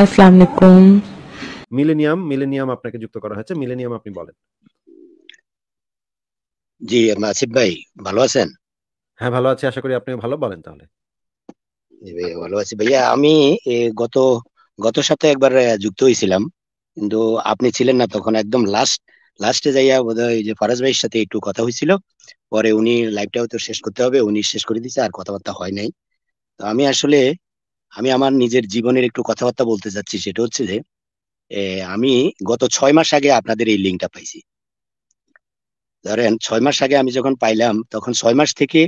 আসসালামু আলাইকুম millennium millennium আপনাকে যুক্ত করা হয়েছে মিলেনিয়াম আপনি বলেন জি ভাই ভালো আছেন হ্যাঁ ভালো আছি আশা করি আপনি ভালো বলেন তাহলে ভালো আছি ভাইয়া আমি গত গত একবার যুক্ত হয়েছিলাম কিন্তু আপনি ছিলেন না তখন একদম লাস্ট লাস্টে যাইয়া বোধহয় যে ফরাজ ভাইয়ের সাথে একটু কথা হয়েছিল পরে উনি লাইভটাও তো শেষ করতে হবে উনি শেষ করে দিয়েছে আর কথাবার্তা হয় নাই তো আমি আসলে আমি আমার নিজের জীবনের একটু কথাবার্তা বলতে চাচ্ছি সেটা হচ্ছে যে আমি গত ছয় মাস আগে আপনাদের এই লিঙ্কটা পাইছি ধরেন ছয় মাস আগে আমি যখন পাইলাম তখন ছয় মাস থেকে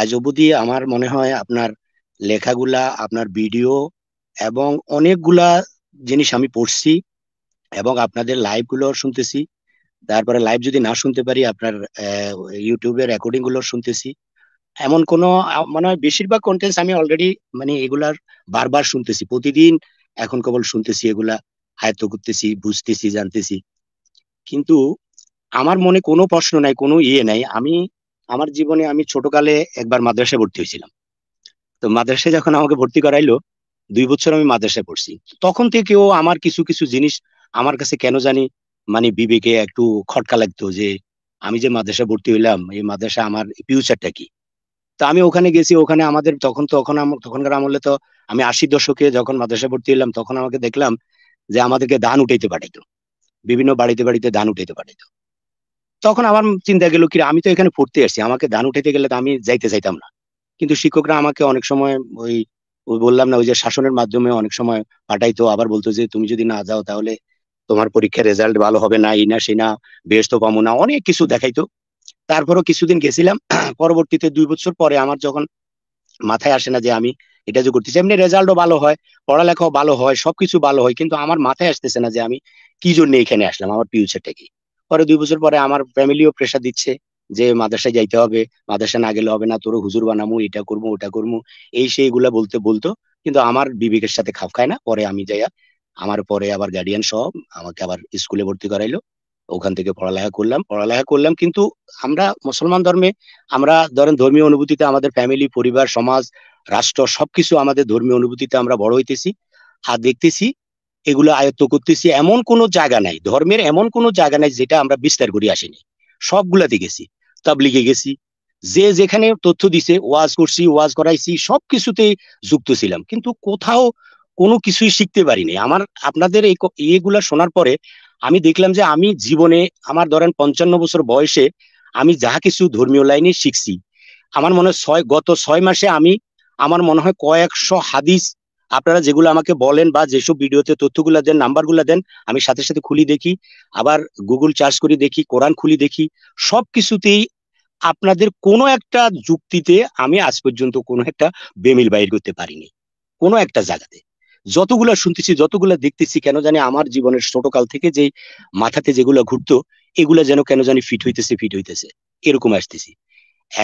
আজ অবধি আমার মনে হয় আপনার লেখাগুলা আপনার ভিডিও এবং অনেকগুলা জিনিস আমি পড়ছি এবং আপনাদের লাইভ গুলো শুনতেছি তারপরে লাইভ যদি না শুনতে পারি আপনার ইউটিউবের রেকর্ডিং গুলো শুনতেছি এমন কোনো মানে বেশিরভাগ কন্টেন্টস আমি অলরেডি মানে এগুলার বারবার শুনতেছি প্রতিদিন এখন কেবল শুনতেছি এগুলা আয়ত্ত করতেছি বুঝতেছি জানতেছি কিন্তু আমার মনে কোনো প্রশ্ন নাই কোনো ইয়ে নাই আমি আমার জীবনে আমি ছোটকালে একবার মাদ্রাসায় ভর্তি হয়েছিলাম তো মাদ্রাসায় যখন আমাকে ভর্তি করাইলো দুই বছর আমি মাদ্রাসায় পড়ছি তখন থেকেও আমার কিছু কিছু জিনিস আমার কাছে কেন জানি মানে বিবেকে একটু খটকা লাগতো যে আমি যে মাদ্রাসায় ভর্তি হইলাম এই মাদ্রাসা আমার ফিউচারটা কি তা আমি ওখানে গেছি ওখানে আমাদের তখন তখন তখনকার আমলে তো আমি আশি দশকে যখন মাদ্রাসায় ভর্তি হলাম তখন আমাকে দেখলাম যে আমাদেরকে দান উঠাইতে পাঠাইত বিভিন্ন বাড়িতে বাড়িতে দান উঠাইতে পাঠাইত তখন আমার চিন্তা গেল কি আমি তো এখানে পড়তে আসছি আমাকে দান উঠাইতে গেলে তো আমি যাইতে চাইতাম না কিন্তু শিক্ষকরা আমাকে অনেক সময় ওই বললাম না ওই যে শাসনের মাধ্যমে অনেক সময় পাঠাইতো আবার বলতো যে তুমি যদি না যাও তাহলে তোমার পরীক্ষার রেজাল্ট ভালো হবে না এই না সেই না বেশ তো পাবো না অনেক কিছু দেখাইতো তারপরও কিছুদিন গেছিলাম পরবর্তীতে দুই বছর পরে আমার যখন মাথায় আসে না যে আমি এটা যে করতেছি এমনি রেজাল্টও ভালো হয় পড়ালেখাও ভালো হয় সবকিছু ভালো হয় কিন্তু আমার মাথায় আসতেছে না যে আমি কি জন্য এখানে আসলাম আমার ফিউচারটা কি পরে দুই বছর পরে আমার ফ্যামিলিও প্রেশার দিচ্ছে যে মাদ্রাসায় যাইতে হবে মাদ্রাসা না গেলে হবে না তোর হুজুর বানামু এটা করবো ওটা করবো এই সেইগুলা বলতে বলতো কিন্তু আমার বিবেকের সাথে খাপ খায় না পরে আমি যাইয়া আমার পরে আবার গার্ডিয়ান সব আমাকে আবার স্কুলে ভর্তি করাইলো ওখান থেকে পড়ালেখা করলাম পড়ালেখা করলাম কিন্তু আমরা মুসলমান ধর্মে আমরা ধরেন ধর্মীয় অনুভূতিতে আমাদের ফ্যামিলি পরিবার সমাজ রাষ্ট্র সবকিছু আমাদের ধর্মীয় অনুভূতিতে আমরা বড় হইতেছি আর দেখতেছি এগুলো আয়ত্ত করতেছি এমন কোনো জায়গা নাই ধর্মের এমন কোনো জায়গা নাই যেটা আমরা বিস্তার করে আসিনি সবগুলাতে গেছি তাবলিগে গেছি যে যেখানে তথ্য দিছে ওয়াজ করছি ওয়াজ করাইছি সব কিছুতেই যুক্ত ছিলাম কিন্তু কোথাও কোনো কিছুই শিখতে পারিনি আমার আপনাদের এই এগুলা শোনার পরে আমি দেখলাম যে আমি জীবনে আমার ধরেন পঞ্চান্ন বছর বয়সে আমি যা কিছু ধর্মীয় লাইনে শিখছি আমার মনে ছয় গত ছয় মাসে আমি আমার মনে হয় কয়েকশো হাদিস আপনারা যেগুলো আমাকে বলেন বা যেসব ভিডিওতে তথ্যগুলা দেন নাম্বারগুলা দেন আমি সাথে সাথে খুলি দেখি আবার গুগল চার্জ করে দেখি কোরআন খুলি দেখি সব কিছুতেই আপনাদের কোনো একটা যুক্তিতে আমি আজ পর্যন্ত কোনো একটা বেমিল বাইর করতে পারিনি কোনো একটা জায়গাতে যতগুলা শুনতেছি যতগুলা দেখতেছি কেন জানি আমার জীবনের ছোটকাল থেকে যে মাথাতে যেগুলো ঘুরতো এগুলা যেন কেন জানি ফিট হইতেছে ফিট হইতেছে এরকম আসতেছি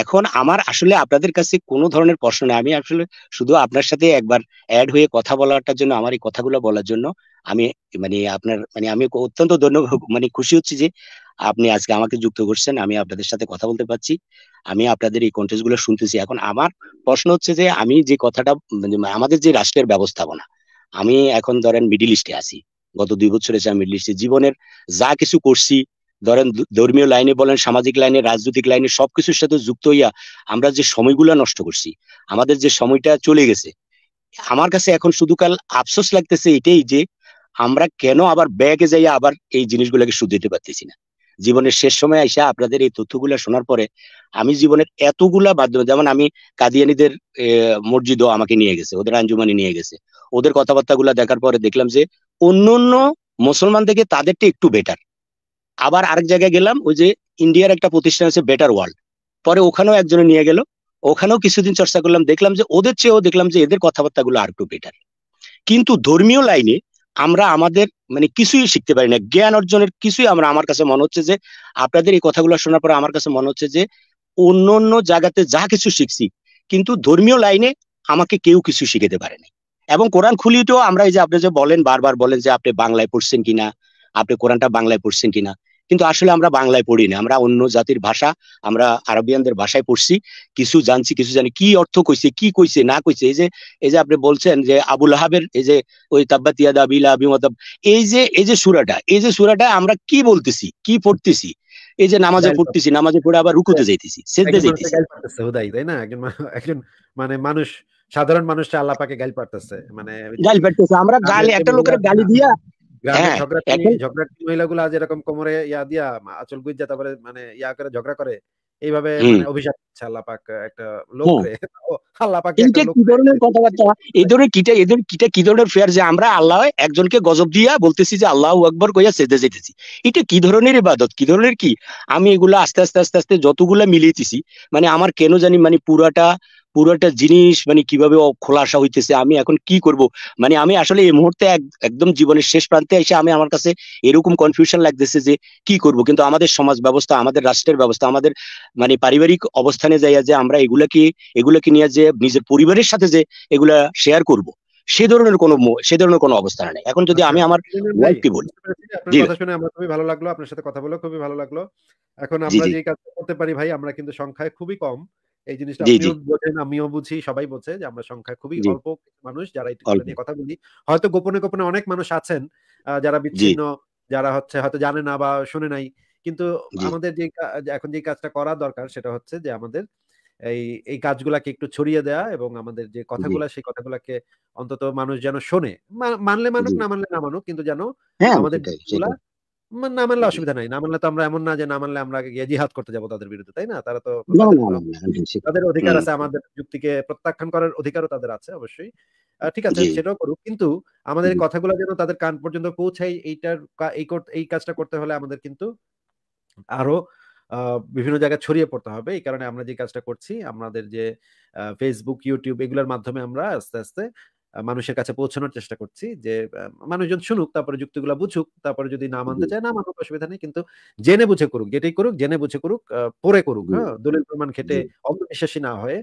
এখন আমার আসলে আপনাদের কাছে কোনো ধরনের প্রশ্ন নেই আমি আসলে শুধু আপনার সাথে একবার অ্যাড হয়ে কথা বলাটার জন্য আমার এই কথাগুলো বলার জন্য আমি মানে আপনার মানে আমি অত্যন্ত ধন্য মানে খুশি হচ্ছি যে আপনি আজকে আমাকে যুক্ত করছেন আমি আপনাদের সাথে কথা বলতে পারছি আমি আপনাদের এই কন্টেস্ট গুলো শুনতেছি এখন আমার প্রশ্ন হচ্ছে যে আমি যে কথাটা মানে আমাদের যে রাষ্ট্রের ব্যবস্থাপনা আমি এখন ধরেন মিডিল ইস্টে আছি গত দুই বছর এসে আমি মিডিল ইস্টে জীবনের যা কিছু করছি ধরেন ধর্মীয় লাইনে বলেন সামাজিক লাইনে রাজনৈতিক লাইনে সবকিছুর সাথে যুক্ত হইয়া আমরা যে সময়গুলো নষ্ট করছি আমাদের যে সময়টা চলে গেছে আমার কাছে এখন শুধু কাল আফসোস লাগতেছে এটাই যে আমরা কেন আবার ব্যাগে যাইয়া আবার এই জিনিসগুলোকে শুধু দিতে পারতেছি না জীবনের শেষ সময় আইসা আপনাদের এই তথ্যগুলা শোনার পরে আমি জীবনের এতগুলা বাধ্য যেমন আমি কাদিয়ানিদের মসজিদও আমাকে নিয়ে গেছে ওদের আঞ্জুমানি নিয়ে গেছে ওদের কথাবার্তাগুলা দেখার পরে দেখলাম যে অন্য অন্য মুসলমান থেকে তাদেরটা একটু বেটার আবার আরেক জায়গায় গেলাম ওই যে ইন্ডিয়ার একটা প্রতিষ্ঠান আছে বেটার ওয়ার্ল্ড পরে ওখানেও একজনে নিয়ে গেল ওখানেও কিছুদিন চর্চা করলাম দেখলাম যে ওদের চেয়েও দেখলাম যে এদের কথাবার্তাগুলো আর একটু বেটার কিন্তু ধর্মীয় লাইনে আমরা আমাদের মানে কিছুই শিখতে পারি না জ্ঞান অর্জনের কিছুই আমরা আমার কাছে মনে হচ্ছে যে আপনাদের এই কথাগুলো শোনার পরে আমার কাছে মনে হচ্ছে যে অন্য অন্য জায়গাতে যা কিছু শিখছি কিন্তু ধর্মীয় লাইনে আমাকে কেউ কিছু শিখাতে পারেনি এবং কোরআন খুলিতেও আমরা এই যে আপনি যে বলেন বারবার বলেন যে আপনি বাংলায় পড়ছেন কিনা আপনি কোরআনটা বাংলায় পড়ছেন কিনা কিন্তু আসলে আমরা বাংলায় পড়ি না আমরা অন্য জাতির ভাষা আমরা আরবিয়ানদের ভাষায় পড়ছি কিছু জানছি কিছু জানি কি অর্থ কইছে কি কইছে না কইছে এই যে এই যে আপনি বলছেন যে আবুল আহাবের এই যে ওই তাব্বাত এই যে এই যে সুরাটা এই যে সুরাটা আমরা কি বলতেছি কি পড়তেছি এই যে নামাজে পড়তেছি নামাজে পড়ে আবার রুকুতে হ্যাঁ। যাইতেছি সেদ্ধে যাইতেছি তাই না একজন একজন মানে মানুষ সাধারণ মানুষটা আল্লাহ পাকে গাল পারতেছে মানে গাল পারতেছে আমরা গালি একটা লোকের গালি দিয়া হ্যাঁ, মহিলাগুলো আজ এরকম কোমরে ইয়া দিয়া আচল তারপরে মানে ইয়া করে ঝগড়া করে এইভাবে মানে অভিশাপ একটা হ্যাঁ। কি ধরনের এই ধরনের কিটা কিটা কি ধরনের ফেয়ার যে আমরা আল্লাহ একজনকে গজব দিয়া বলতেছি যে আল্লাহ আকবার কইয়া সেজে যেতেছি এটা কি ধরনের ইবাদত কি ধরনের কি আমি এগুলা আস্তে আস্তে আস্তে আস্তে যতগুলা মিলিয়েছি মানে আমার কেন জানি মানে পুরাটা পুরোটা জিনিস মানে কিভাবে খোলাসা হইতেছে আমি এখন কি করব মানে আমি আসলে এই মুহূর্তে একদম জীবনের শেষ প্রান্তে এসে আমি আমার কাছে এরকম কনফিউশন লাগতেছে যে কি করব কিন্তু আমাদের সমাজ ব্যবস্থা আমাদের রাষ্ট্রের ব্যবস্থা আমাদের মানে পারিবারিক অবস্থানে যাইয়া যে আমরা এগুলাকে এগুলাকে নিয়ে যে নিজের পরিবারের সাথে যে এগুলা শেয়ার করব সে ধরনের কোন সে ধরনের কোন অবস্থা নেই এখন যদি আচ্ছা, আমি আমার ওয়াইফকে বলি কথা শুনে আমার খুবই ভালো লাগলো আপনার সাথে কথা বলে খুবই ভালো লাগলো এখন আমরা যে কাজ করতে পারি ভাই আমরা কিন্তু সংখ্যায় খুবই কম এই জিনিসটা আপনিও বোঝেন আমিও বুঝি সবাই বোঝে যে আমরা সংখ্যা খুবই অল্প মানুষ যারা নিয়ে কথা বলি হয়তো গোপনে গোপনে অনেক মানুষ আছেন যারা বিচ্ছিন্ন যারা হচ্ছে হয়তো জানে না বা শুনে নাই কিন্তু আমাদের যে এখন যে কাজটা করা দরকার সেটা হচ্ছে যে আমাদের এই এই কাজগুলাকে একটু ছড়িয়ে দেয়া এবং আমাদের যে কথাগুলো সেই কথাগুলাকে অন্তত মানুষ যেন শোনে মানলে মানুক না মানলে না মানুক কিন্তু যেন হ্যাঁ, আমাদের মানে না মানলে অসুবিধা নাই না মানলে তো আমরা এমন না যে না মানলে আমরা গিয়ে জিহাদ করতে যাবো তাদের বিরুদ্ধে তাই না তারা তো তাদের অধিকার আছে আমাদের যুক্তিকে প্রত্যাখ্যান করার অধিকারও তাদের আছে অবশ্যই ঠিক আছে সেটাও করুক কিন্তু আমাদের কথাগুলো যেন তাদের কান পর্যন্ত পৌঁছাই এইটার এই এই কাজটা করতে হলে আমাদের কিন্তু আরো বিভিন্ন জায়গায় ছড়িয়ে পড়তে হবে এই কারণে আমরা যে কাজটা করছি আমাদের যে ফেসবুক ইউটিউব এগুলোর মাধ্যমে আমরা আস্তে আস্তে মানুষের কাছে পৌঁছানোর চেষ্টা করছি যে মানুষজন শুনুক তারপরে যুক্তিগুলো বুঝুক তারপরে যদি না মানতে চায় না মানুষ অসুবিধা নেই কিন্তু জেনে বুঝে করুক যেটাই করুক জেনে বুঝে করুক পরে করুক হ্যাঁ দলিল প্রমাণ খেটে অন্ধবিশ্বাসী না হয়ে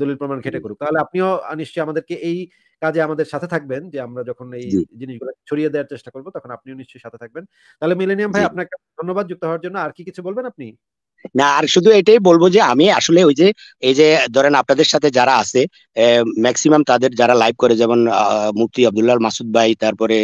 দলিল প্রমাণ খেটে করুক তাহলে আপনিও নিশ্চয়ই আমাদেরকে এই কাজে আমাদের সাথে থাকবেন যে আমরা যখন এই জিনিসগুলো ছড়িয়ে দেওয়ার চেষ্টা করব তখন আপনিও নিশ্চয়ই সাথে থাকবেন তাহলে মিলেনিয়াম ভাই আপনাকে ধন্যবাদ যুক্ত হওয়ার জন্য আর কি কিছু বলবেন আপনি না আর শুধু এটাই বলবো যে আমি আসলে ওই যে এই যে ধরেন আপনাদের সাথে যারা আছে ম্যাক্সিমাম তাদের যারা লাইভ করে যেমন মুফতি আবদুল্লাহ মাসুদ ভাই তারপরে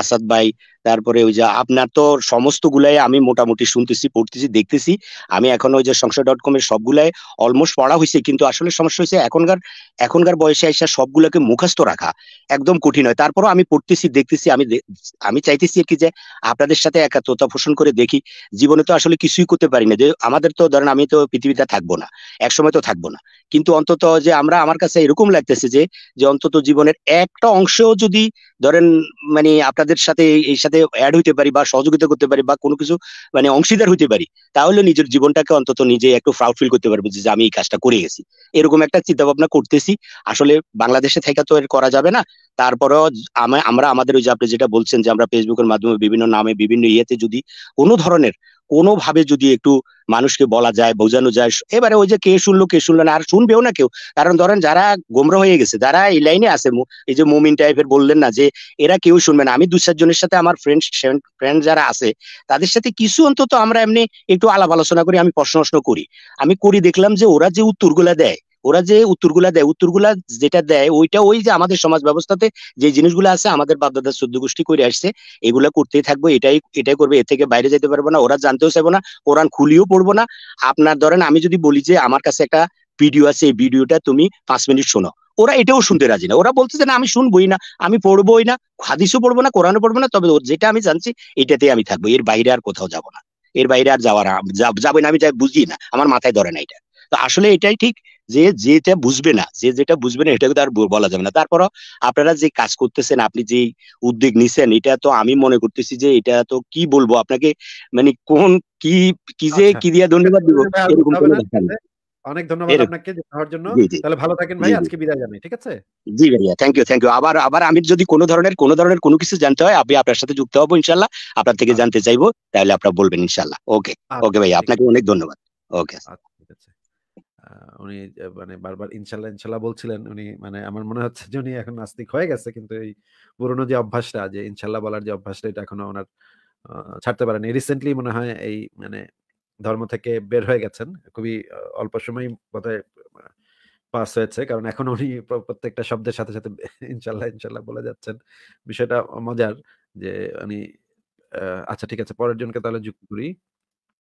আসাদ ভাই তারপরে ওই যে আপনার তো সমস্ত গুলাই আমি মোটামুটি শুনতেছি পড়তেছি দেখতেছি আমি এখন ওই যে সংসার ডট কম এর সবগুলাই অলমোস্ট পড়া হয়েছে কিন্তু আসলে সমস্যা হয়েছে এখনকার এখনকার বয়সে এসে সবগুলোকে মুখস্থ রাখা একদম কঠিন হয় তারপরও আমি পড়তেছি দেখতেছি আমি আমি চাইতেছি আর কি যে আপনাদের সাথে একাত্মতা পোষণ করে দেখি জীবনে তো আসলে কিছুই করতে পারি না যে আমাদের তো ধরেন আমি তো পৃথিবীতে থাকবো না একসময় তো থাকবো না কিন্তু অন্তত যে আমরা আমার কাছে এরকম লাগতেছে যে যে অন্তত জীবনের একটা অংশেও যদি ধরেন মানে আপনাদের সাথে এই সাথে অ্যাড হইতে পারি বা সহযোগিতা করতে পারি বা কোনো কিছু মানে অংশীদার হইতে পারি তাহলে নিজের জীবনটাকে অন্তত নিজে একটু প্রাউড ফিল করতে পারবো যে আমি এই কাজটা করে গেছি এরকম একটা চিন্তা ভাবনা করতেছি আসলে বাংলাদেশে থেকে তো এর করা যাবে না তারপরেও আমরা আমাদের ওই যে আপনি যেটা বলছেন যে আমরা ফেসবুকের মাধ্যমে বিভিন্ন নামে বিভিন্ন ইয়েতে যদি কোনো ধরনের কোনোভাবে যদি একটু মানুষকে বলা যায় বোঝানো যায় এবারে ওই যে কে শুনলো কে শুনলো না আর শুনবেও না কেউ কারণ ধরেন যারা গোমরা হয়ে গেছে যারা এই লাইনে আছে এই যে মুমিন টাইপের বললেন না যে এরা কেউ শুনবে না আমি দু চারজনের সাথে আমার ফ্রেন্ড ফ্রেন্ড যারা আছে তাদের সাথে কিছু অন্তত আমরা এমনি একটু আলাপ আলোচনা করি আমি প্রশ্ন করি আমি করি দেখলাম যে ওরা যে উত্তরগুলা দেয় ওরা যে উত্তরগুলা দেয় উত্তরগুলা যেটা দেয় ওইটা ওই যে আমাদের সমাজ ব্যবস্থাতে যে জিনিসগুলো আছে আমাদের বাপদাদা শুদ্ধ গোষ্ঠী করে আসছে এগুলো করতেই থাকবো এটাই এটাই করবে এর থেকে বাইরে যেতে পারবো না ওরা জানতেও চাইবো না কোরআন খুলিও পড়বো না আপনার ধরেন আমি যদি বলি যে আমার কাছে একটা ভিডিও আছে এই ভিডিওটা তুমি পাঁচ মিনিট শোনো ওরা এটাও শুনতে রাজি না ওরা বলতেছে না আমি শুনবোই না আমি পড়বোই না হাদিসও পড়বো না কোরআনও পড়বো না তবে যেটা আমি জানছি এটাতে আমি থাকবো এর বাইরে আর কোথাও যাবো না এর বাইরে আর যাওয়ার যাবে না আমি যাই বুঝি না আমার মাথায় ধরে না এটা তো আসলে এটাই ঠিক যে যেটা বুঝবে না যে যেটা বুঝবে না এটাকে আর বলা যাবে না তারপর আপনারা যে কাজ করতেছেন আপনি যে উদ্যোগ নিছেন এটা তো আমি মনে করতেছি যে এটা তো কি বলবো আপনাকে মানে কোন কি কি যে আচ্ছা। কি দিয়া ধন্যবাদ দিব অনেক ধন্যবাদ আপনাকে যাওয়ার জন্য তাহলে ভালো থাকেন ভাই আজকে বিদায় জানাই ঠিক আছে জি ভাইয়া থ্যাংক ইউ থ্যাংক ইউ আবার আবার আমি যদি কোনো ধরনের কোনো ধরনের কোনো কিছু জানতে হয় আমি আপনার সাথে যুক্ত হবো ইনশাল্লাহ আপনার থেকে আচ্ছা। জানতে চাইবো তাহলে আপনারা বলবেন ইনশাল্লাহ ওকে ওকে ভাইয়া আপনাকে অনেক ধন্যবাদ ওকে আচ্ছা। উনি মানে বারবার ইনশাল্লাহ ইনশাল্লাহ বলছিলেন উনি মানে আমার মনে হচ্ছে যে উনি এখন নাস্তিক হয়ে গেছে কিন্তু এই পুরনো যে অভ্যাসটা যে ইনশাল্লাহ বলার যে অভ্যাসটা এটা এখনো ওনার ছাড়তে পারেনি রিসেন্টলি মনে হয় এই মানে ধর্ম থেকে বের হয়ে গেছেন খুবই অল্প সময় বোধ পাস হয়েছে কারণ এখন উনি প্রত্যেকটা শব্দের সাথে সাথে ইনশাল্লাহ ইনশাল্লাহ বলে যাচ্ছেন বিষয়টা মজার যে উনি আচ্ছা ঠিক আছে পরের জনকে তাহলে যুক্ত করি